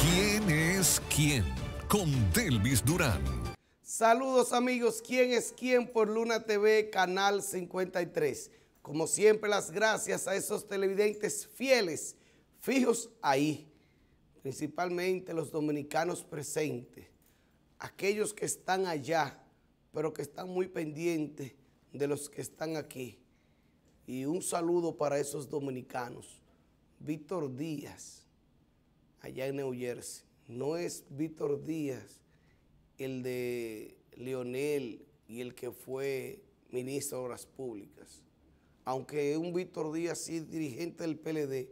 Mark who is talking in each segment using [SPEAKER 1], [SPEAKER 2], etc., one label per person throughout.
[SPEAKER 1] ¿Quién es quién? Con Delvis Durán. Saludos amigos, ¿quién es quién por Luna TV, Canal 53? Como siempre, las gracias a esos televidentes fieles, fijos ahí, principalmente los dominicanos presentes, aquellos que están allá, pero que están muy pendientes de los que están aquí. Y un saludo para esos dominicanos. Víctor Díaz, allá en New Jersey. No es Víctor Díaz el de Leonel y el que fue ministro de Obras Públicas. Aunque un Víctor Díaz sí dirigente del PLD,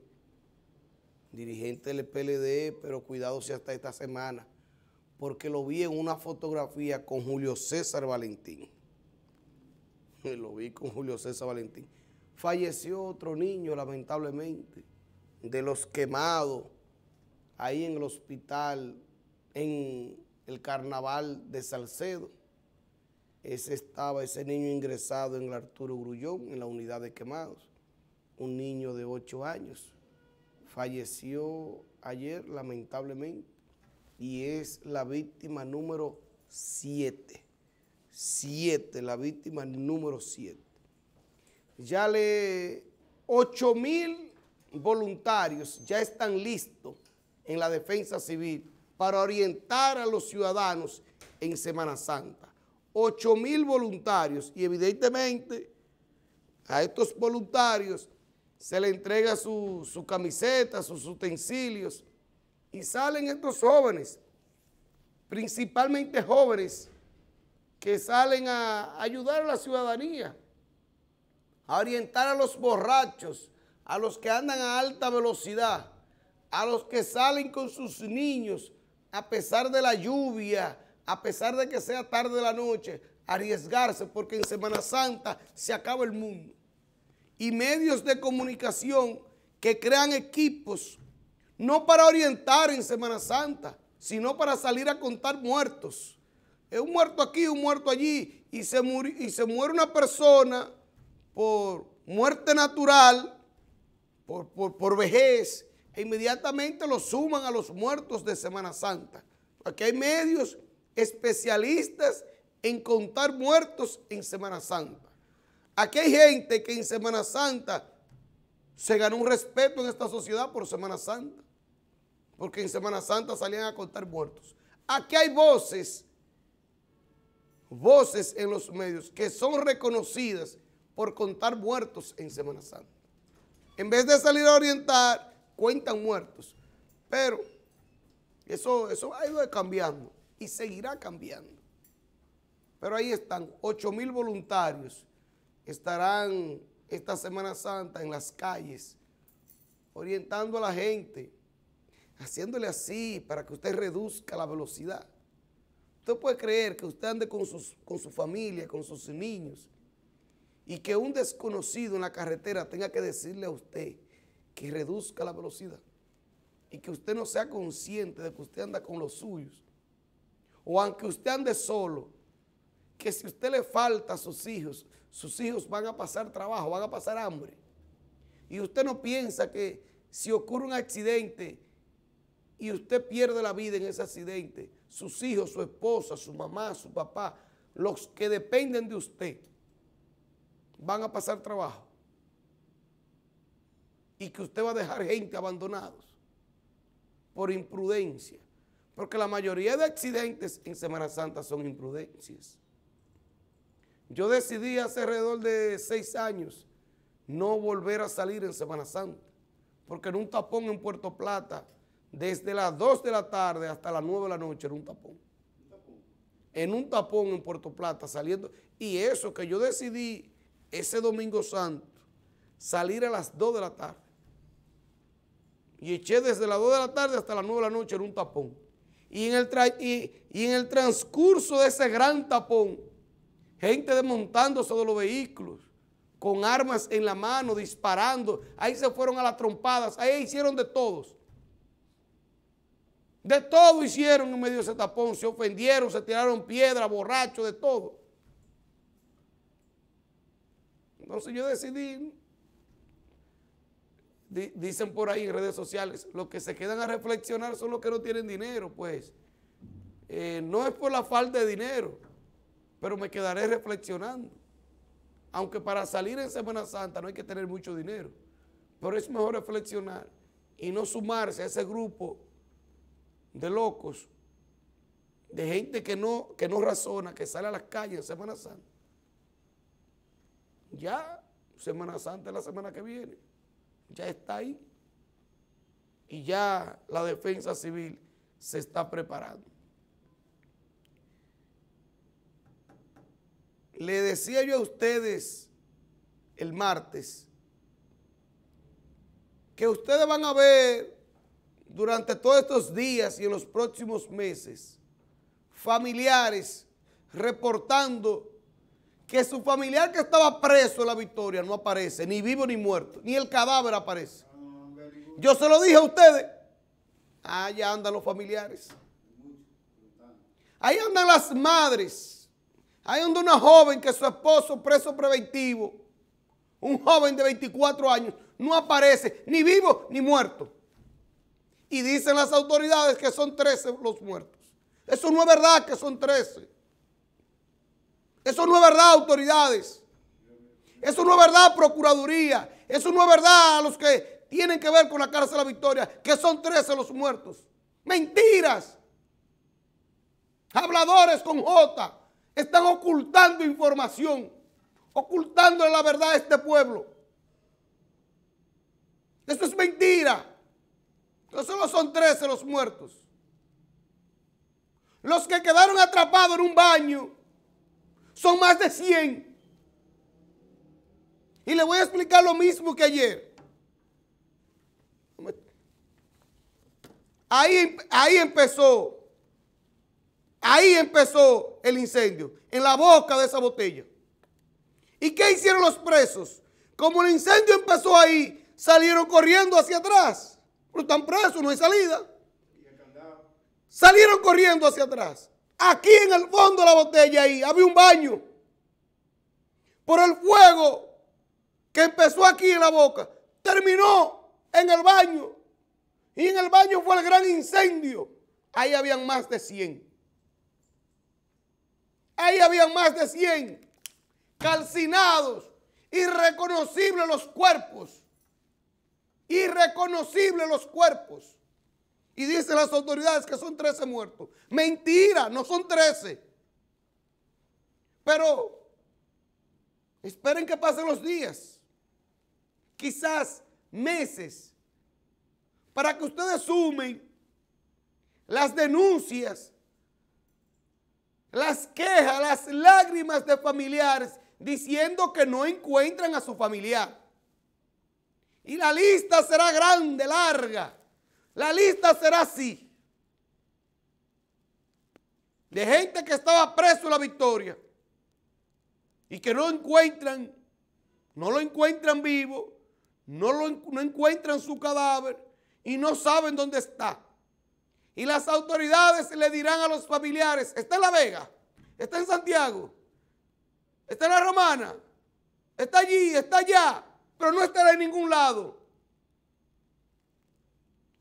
[SPEAKER 1] dirigente del PLD, pero cuidado si hasta esta semana, porque lo vi en una fotografía con Julio César Valentín. Lo vi con Julio César Valentín. Falleció otro niño, lamentablemente de los quemados ahí en el hospital, en el carnaval de Salcedo. Ese estaba ese niño ingresado en el Arturo Grullón, en la unidad de quemados. Un niño de 8 años. Falleció ayer, lamentablemente, y es la víctima número 7. 7, la víctima número 7. Ya le 8 mil voluntarios ya están listos en la defensa civil para orientar a los ciudadanos en Semana Santa. 8 mil voluntarios y evidentemente a estos voluntarios se le entrega su, su camiseta, sus utensilios y salen estos jóvenes, principalmente jóvenes que salen a ayudar a la ciudadanía, a orientar a los borrachos, a los que andan a alta velocidad, a los que salen con sus niños a pesar de la lluvia, a pesar de que sea tarde de la noche, arriesgarse porque en Semana Santa se acaba el mundo. Y medios de comunicación que crean equipos, no para orientar en Semana Santa, sino para salir a contar muertos. Es un muerto aquí, un muerto allí, y se, y se muere una persona por muerte natural, por, vejez, e inmediatamente lo suman a los muertos de Semana Santa. Aquí hay medios especialistas en contar muertos en Semana Santa. Aquí hay gente que en Semana Santa se ganó un respeto en esta sociedad por Semana Santa, porque en Semana Santa salían a contar muertos. Aquí hay voces, voces en los medios que son reconocidas por contar muertos en Semana Santa. En vez de salir a orientar, cuentan muertos. Pero eso, eso ha ido cambiando y seguirá cambiando. Pero ahí están, 8 mil voluntarios estarán esta Semana Santa en las calles, orientando a la gente, haciéndole así para que usted reduzca la velocidad. Usted puede creer que usted ande con, sus, con su familia, con sus niños, y que un desconocido en la carretera tenga que decirle a usted que reduzca la velocidad y que usted no sea consciente de que usted anda con los suyos, o aunque usted ande solo, que si usted le falta a sus hijos, sus hijos van a pasar trabajo, van a pasar hambre. Y usted no piensa que si ocurre un accidente y usted pierde la vida en ese accidente, sus hijos, su esposa, su mamá, su papá, los que dependen de usted, van a pasar trabajo y que usted va a dejar gente abandonados por imprudencia. Porque la mayoría de accidentes en Semana Santa son imprudencias. Yo decidí hace alrededor de seis años no volver a salir en Semana Santa. Porque en un tapón en Puerto Plata, desde las 2 de la tarde hasta las 9 de la noche, era un tapón. En un tapón en Puerto Plata, saliendo. Y eso que yo decidí ese domingo santo, salir a las 2 de la tarde. Y eché desde las 2 de la tarde hasta las 9 de la noche en un tapón. Y en el, transcurso de ese gran tapón, gente desmontándose de los vehículos, con armas en la mano, disparando. Ahí se fueron a las trompadas, ahí hicieron de todos. De todo hicieron en medio de ese tapón, se ofendieron, se tiraron piedra, borrachos, de todo. Entonces yo decidí, dicen por ahí en redes sociales, los que se quedan a reflexionar son los que no tienen dinero, pues. Eh, no es por la falta de dinero, pero me quedaré reflexionando. Aunque para salir en Semana Santa no hay que tener mucho dinero, pero es mejor reflexionar y no sumarse a ese grupo de locos, de gente que no, que no razona, que sale a las calles en Semana Santa ya Semana Santa la semana que viene. Ya está ahí. Y ya la defensa civil se está preparando. Le decía yo a ustedes el martes que ustedes van a ver durante todos estos días y en los próximos meses familiares reportando que su familiar que estaba preso en la victoria no aparece, ni vivo ni muerto, ni el cadáver aparece. Yo se lo dije a ustedes. Allá andan los familiares. Ahí andan las madres. Ahí anda una joven que su esposo preso preventivo, un joven de 24 años, no aparece ni vivo ni muerto. Y dicen las autoridades que son 13 los muertos. Eso no es verdad que son 13. Eso no es verdad, autoridades. Eso no es verdad, Procuraduría. Eso no es verdad a los que tienen que ver con la cárcel de la victoria, que son 13 los muertos. Mentiras. Habladores con J están ocultando información, ocultando la verdad a este pueblo. Eso es mentira. No solo son 13 los muertos. Los que quedaron atrapados en un baño son más de 100. Y le voy a explicar lo mismo que ayer. Ahí, ahí empezó. Ahí empezó el incendio, en la boca de esa botella. ¿Y qué hicieron los presos? Como el incendio empezó ahí, salieron corriendo hacia atrás. Pero están presos, no hay salida. Salieron corriendo hacia atrás. Aquí en el fondo de la botella ahí había un baño. Por el fuego que empezó aquí en la boca, terminó en el baño. Y en el baño fue el gran incendio. Ahí habían más de 100. Ahí habían más de 100 calcinados, irreconocibles los cuerpos. Irreconocibles los cuerpos. Y dicen las autoridades que son 13 muertos. Mentira, no son 13. Pero esperen que pasen los días, quizás meses, para que ustedes sumen las denuncias, las quejas, las lágrimas de familiares diciendo que no encuentran a su familiar. Y la lista será grande, larga. La lista será así. De gente que estaba preso en la victoria y que no encuentran, no lo encuentran vivo, no, lo, no encuentran su cadáver y no saben dónde está. Y las autoridades le dirán a los familiares, está en La Vega, está en Santiago, está en La Romana, está allí, está allá, pero no estará en ningún lado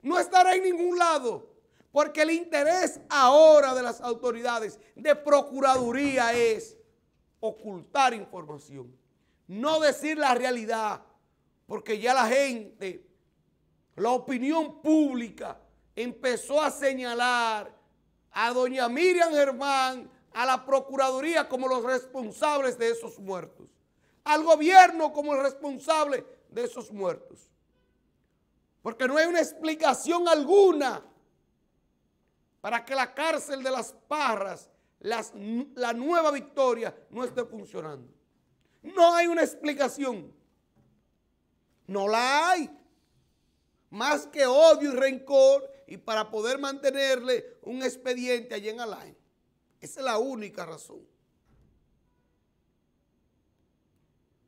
[SPEAKER 1] no estará en ningún lado. Porque el interés ahora de las autoridades de procuraduría es ocultar información, no decir la realidad, porque ya la gente, la opinión pública empezó a señalar a doña Miriam Germán, a la Procuraduría como los responsables de esos muertos, al gobierno como el responsable de esos muertos. Porque no hay una explicación alguna para que la cárcel de las parras, la nueva victoria, no esté funcionando. No hay una explicación. No la hay. Más que odio y rencor y para poder mantenerle un expediente allí en Alain. Esa es la única razón.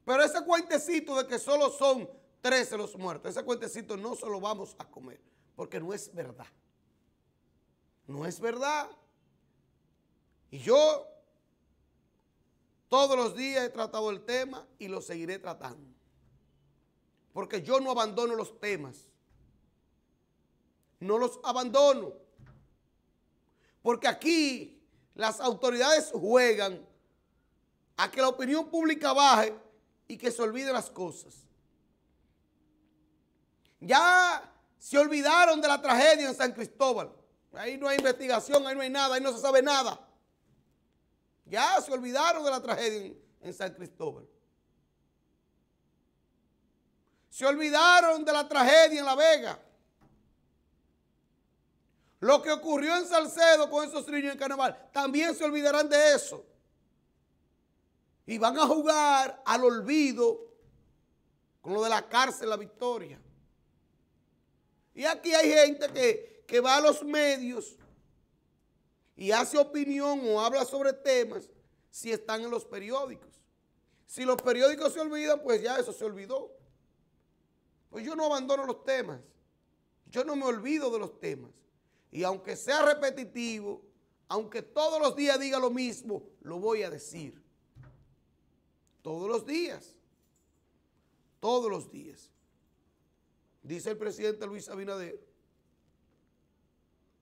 [SPEAKER 1] Pero ese cuentecito de que solo son 13 los muertos. Ese cuentecito no se lo vamos a comer, porque no es verdad. No es verdad. Y yo todos los días he tratado el tema y lo seguiré tratando. Porque yo no abandono los temas. No los abandono. Porque aquí las autoridades juegan a que la opinión pública baje y que se olviden las cosas. Ya se olvidaron de la tragedia en San Cristóbal. Ahí no hay investigación, ahí no hay nada, ahí no se sabe nada. Ya se olvidaron de la tragedia en, San Cristóbal. Se olvidaron de la tragedia en La Vega. Lo que ocurrió en Salcedo con esos niños en carnaval, también se olvidarán de eso. Y van a jugar al olvido con lo de la cárcel, la victoria. Y aquí hay gente que, va a los medios y hace opinión o habla sobre temas si están en los periódicos. Si los periódicos se olvidan, pues ya eso se olvidó. Pues yo no abandono los temas. Yo no me olvido de los temas. Y aunque sea repetitivo, aunque todos los días diga lo mismo, lo voy a decir. Todos los días. Todos los días. Dice el presidente Luis Abinader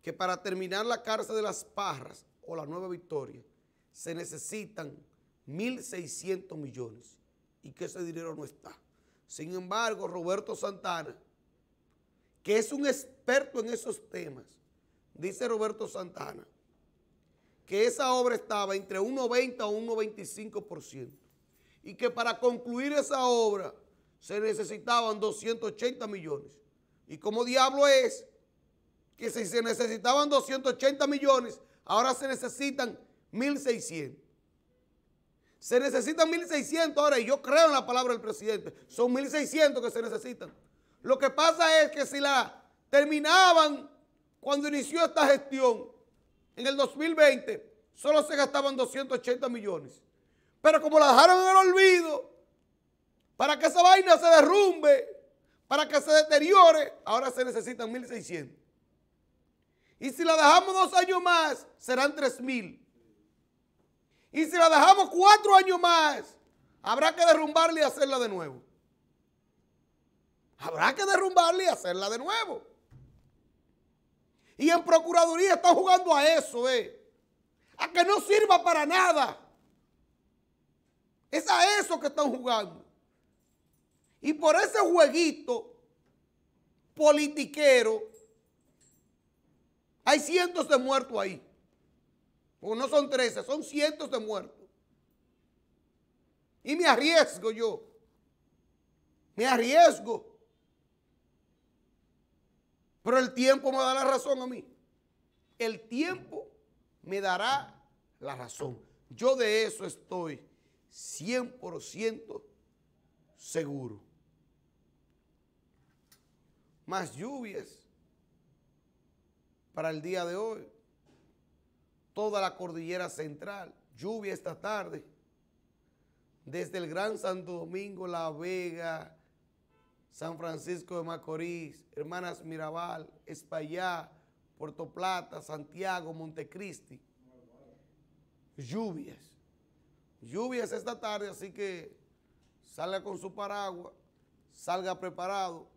[SPEAKER 1] que para terminar la cárcel de las Parras o la Nueva Victoria se necesitan 1.600 millones y que ese dinero no está. Sin embargo, Roberto Santana, que es un experto en esos temas, dice Roberto Santana, que esa obra estaba entre un 90 o un 95% y que para concluir esa obra se necesitaban 280 millones. ¿Y cómo diablo es que si se necesitaban 280 millones, ahora se necesitan 1.600? Se necesitan 1.600 ahora, y yo creo en la palabra del presidente, son 1.600 que se necesitan. Lo que pasa es que si la terminaban cuando inició esta gestión, en el 2020, solo se gastaban 280 millones. Pero como la dejaron en el olvido, para que esa vaina se derrumbe, para que se deteriore, ahora se necesitan 1.600. Y si la dejamos dos años más, serán 3.000. Y si la dejamos cuatro años más, habrá que derrumbarla y hacerla de nuevo. Habrá que derrumbarla y hacerla de nuevo. Y en Procuraduría están jugando a eso, eh. A que no sirva para nada. Es a eso que están jugando. Y por ese jueguito politiquero, hay cientos de muertos ahí. O no son 13, son cientos de muertos. Y me arriesgo yo. Me arriesgo. Pero el tiempo me da la razón a mí. El tiempo me dará la razón. Yo de eso estoy 100% seguro más lluvias para el día de hoy. Toda la cordillera central, lluvia esta tarde. Desde el Gran Santo Domingo, La Vega, San Francisco de Macorís, Hermanas Mirabal, Espaillá, Puerto Plata, Santiago, Montecristi. Lluvias. Lluvias esta tarde, así que salga con su paraguas, salga preparado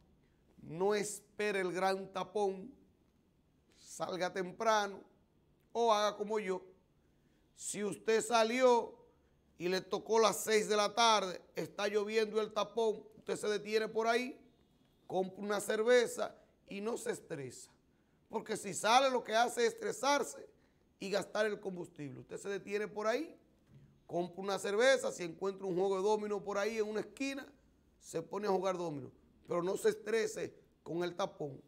[SPEAKER 1] no espere el gran tapón, salga temprano o haga como yo. Si usted salió y le tocó las 6 de la tarde, está lloviendo el tapón, usted se detiene por ahí, compra una cerveza y no se estresa. Porque si sale lo que hace es estresarse y gastar el combustible. Usted se detiene por ahí, compra una cerveza, si encuentra un juego de domino por ahí en una esquina, se pone a jugar domino pero no se estrese con el tapón.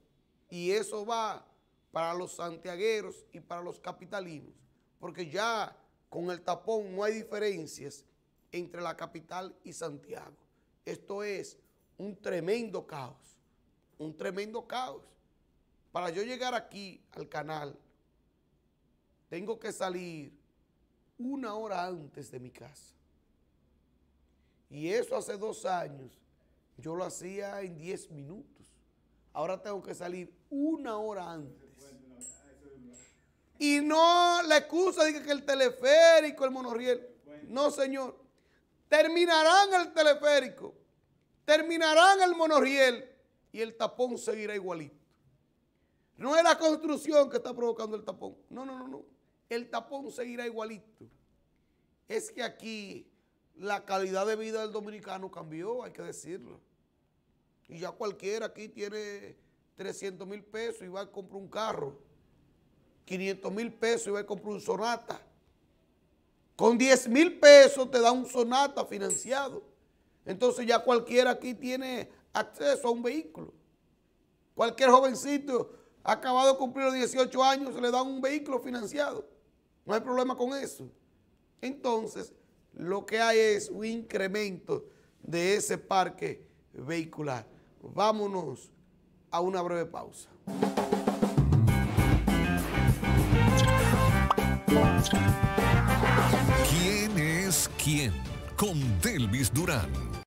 [SPEAKER 1] Y eso va para los santiagueros y para los capitalinos, porque ya con el tapón no hay diferencias entre la capital y Santiago. Esto es un tremendo caos, un tremendo caos. Para yo llegar aquí al canal, tengo que salir una hora antes de mi casa. Y eso hace dos años yo lo hacía en 10 minutos. Ahora tengo que salir una hora antes. Y no la excusa de que el teleférico, el monorriel. No, señor. Terminarán el teleférico, terminarán el monorriel y el tapón seguirá igualito. No es la construcción que está provocando el tapón. No, no, no, no. El tapón seguirá igualito. Es que aquí la calidad de vida del dominicano cambió, hay que decirlo. Y ya cualquiera aquí tiene 300 mil pesos y va a comprar un carro, 500 mil pesos y va a comprar un sonata. Con 10 mil pesos te da un sonata financiado. Entonces ya cualquiera aquí tiene acceso a un vehículo. Cualquier jovencito ha acabado de cumplir los 18 años se le da un vehículo financiado. No hay problema con eso. Entonces, lo que hay es un incremento de ese parque vehicular. Vámonos a una breve pausa. ¿Quién es quién? Con Delvis Durán